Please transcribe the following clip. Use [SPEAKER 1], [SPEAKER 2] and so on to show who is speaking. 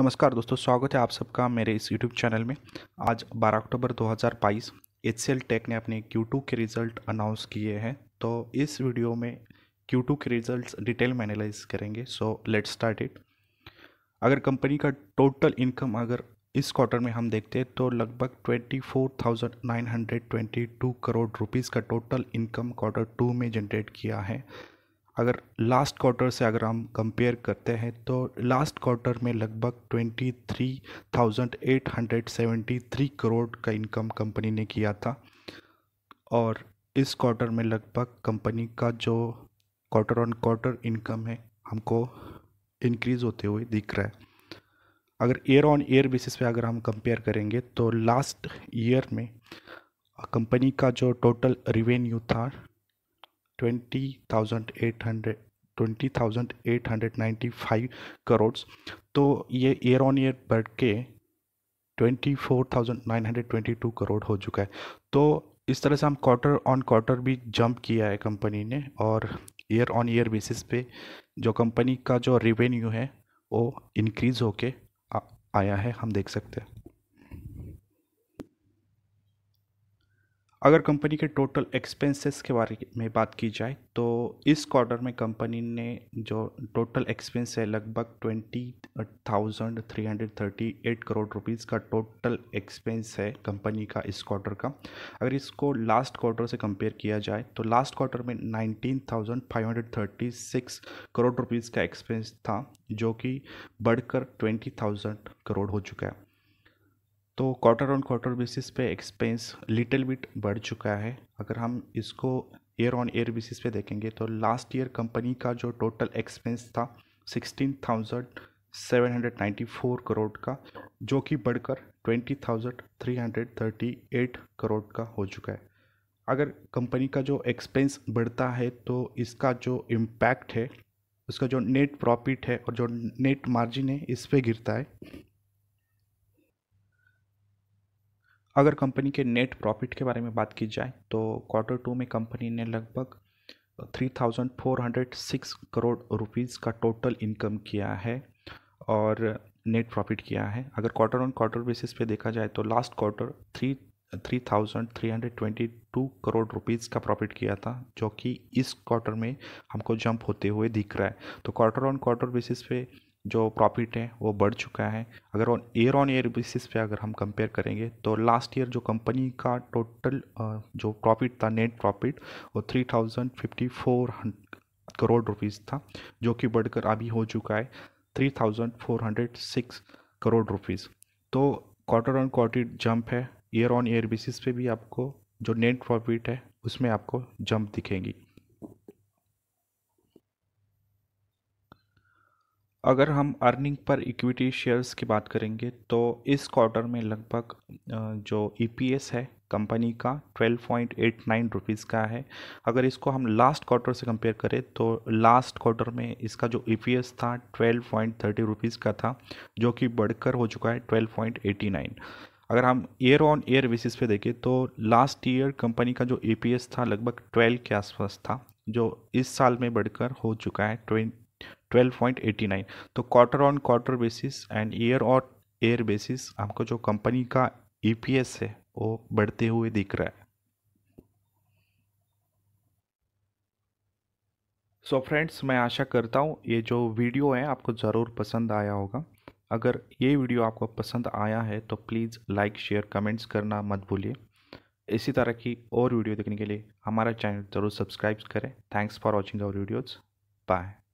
[SPEAKER 1] नमस्कार दोस्तों स्वागत है आप सबका मेरे इस यूट्यूब चैनल में आज 12 अक्टूबर 2022 एच टेक ने अपने Q2 के रिज़ल्ट अनाउंस किए हैं तो इस वीडियो में Q2 के रिज़ल्ट्स डिटेल में एनालाइज करेंगे सो लेट स्टार्ट इट अगर कंपनी का टोटल इनकम अगर इस क्वार्टर में हम देखते हैं तो लगभग 24,922 करोड़ रुपीज़ का टोटल इनकम क्वार्टर टू में जनरेट किया है अगर लास्ट क्वार्टर से अगर हम कंपेयर करते हैं तो लास्ट क्वार्टर में लगभग 23,873 करोड़ का इनकम कंपनी ने किया था और इस क्वार्टर में लगभग कंपनी का जो क्वार्टर ऑन क्वार्टर इनकम है हमको इंक्रीज़ होते हुए दिख रहा है अगर ईयर ऑन ईयर बेसिस पे अगर हम कंपेयर करेंगे तो लास्ट ईयर में कंपनी का जो टोटल रिवेन्यू था ट्वेंटी नाइन्टी फाइव करोड़ तो ये ईयर ऑन ईयर बढ़ के 24,922 करोड़ हो चुका है तो इस तरह से हम क्वार्टर ऑन क्वार्टर भी जंप किया है कंपनी ने और ईयर ऑन ईयर बेसिस पे जो कंपनी का जो रेवेन्यू है वो इनक्रीज़ होके आया है हम देख सकते हैं अगर कंपनी के टोटल एक्सपेंसेस के बारे में बात की जाए तो इस क्वार्टर में कंपनी ने जो टोटल एक्सपेंस है लगभग twenty thousand three hundred thirty eight crore rupees का टोटल एक्सपेंस है कंपनी का इस क्वार्टर का अगर इसको लास्ट क्वार्टर से कंपेयर किया जाए तो लास्ट क्वार्टर में nineteen thousand five hundred thirty six crore rupees का एक्सपेंस था जो कि बढ़कर ट्वेंटी थाउजेंड करोड़ हो चुका है तो क्वार्टर ऑन क्वार्टर बेसिस पे एक्सपेंस लिटिल बिट बढ़ चुका है अगर हम इसको ईयर ऑन ईयर बेसिस पे देखेंगे तो लास्ट ईयर कंपनी का जो टोटल एक्सपेंस था sixteen thousand seven hundred ninety four crore का जो कि बढ़कर twenty thousand three hundred thirty eight crore का हो चुका है अगर कंपनी का जो एक्सपेंस बढ़ता है तो इसका जो इम्पैक्ट है उसका जो नेट प्रॉफिट है और जो नेट मार्जिन है इस पर गिरता है अगर कंपनी के नेट प्रॉफिट के बारे में बात की जाए तो क्वार्टर टू में कंपनी ने लगभग 3,406 करोड़ रुपीज़ का टोटल इनकम किया है और नेट प्रॉफिट किया है अगर क्वार्टर ऑन क्वार्टर बेसिस पे देखा जाए तो last quarter three three thousand three hundred twenty two crore rupees का प्रॉफिट किया था जो कि इस क्वार्टर में हमको जंप होते हुए दिख रहा है तो क्वार्टर ऑन क्वार्टर बेसिस पे जो प्रॉफिट है वो बढ़ चुका है अगर on year on year basis पे अगर हम कंपेयर करेंगे तो लास्ट ईयर जो कंपनी का टोटल जो प्रॉफिट था नेट प्रॉफिट वो three thousand fifty four crore rupees था जो कि बढ़कर अभी हो चुका है three thousand four hundred six crore rupees तो क्वार्टर ऑन क्वार्टर जंप है ईयर ऑन ईयर बेसिस पे भी आपको जो नेट प्रॉफिट है उसमें आपको जंप दिखेगी अगर हम अर्निंग पर इक्विटी शेयर्स की बात करेंगे तो इस क्वार्टर में लगभग जो ईपीएस e है कंपनी का 12.89 पॉइंट रुपीज़ का है अगर इसको हम लास्ट क्वार्टर से कंपेयर करें तो लास्ट क्वार्टर में इसका जो ई e था 12.30 पॉइंट रुपीज़ का था जो कि बढ़कर हो चुका है 12.89 अगर हम ईयर ऑन ईयर बेसिस पे देखें तो लास्ट ईयर कंपनी का जो ई e था लगभग 12 के आसपास था जो इस साल में बढ़कर हो चुका है 12.89 तो quarter on quarter basis and year और ईयर बेसिस हमको जो कंपनी का ईपीएस e है वो बढ़ते हुए दिख रहा है सो so फ्रेंड्स मैं आशा करता हूँ ये जो वीडियो है आपको ज़रूर पसंद आया होगा अगर ये वीडियो आपको पसंद आया है तो प्लीज़ लाइक शेयर कमेंट्स करना मत भूलिए इसी तरह की और वीडियो देखने के लिए हमारा चैनल ज़रूर सब्सक्राइब करें thanks for watching our videos bye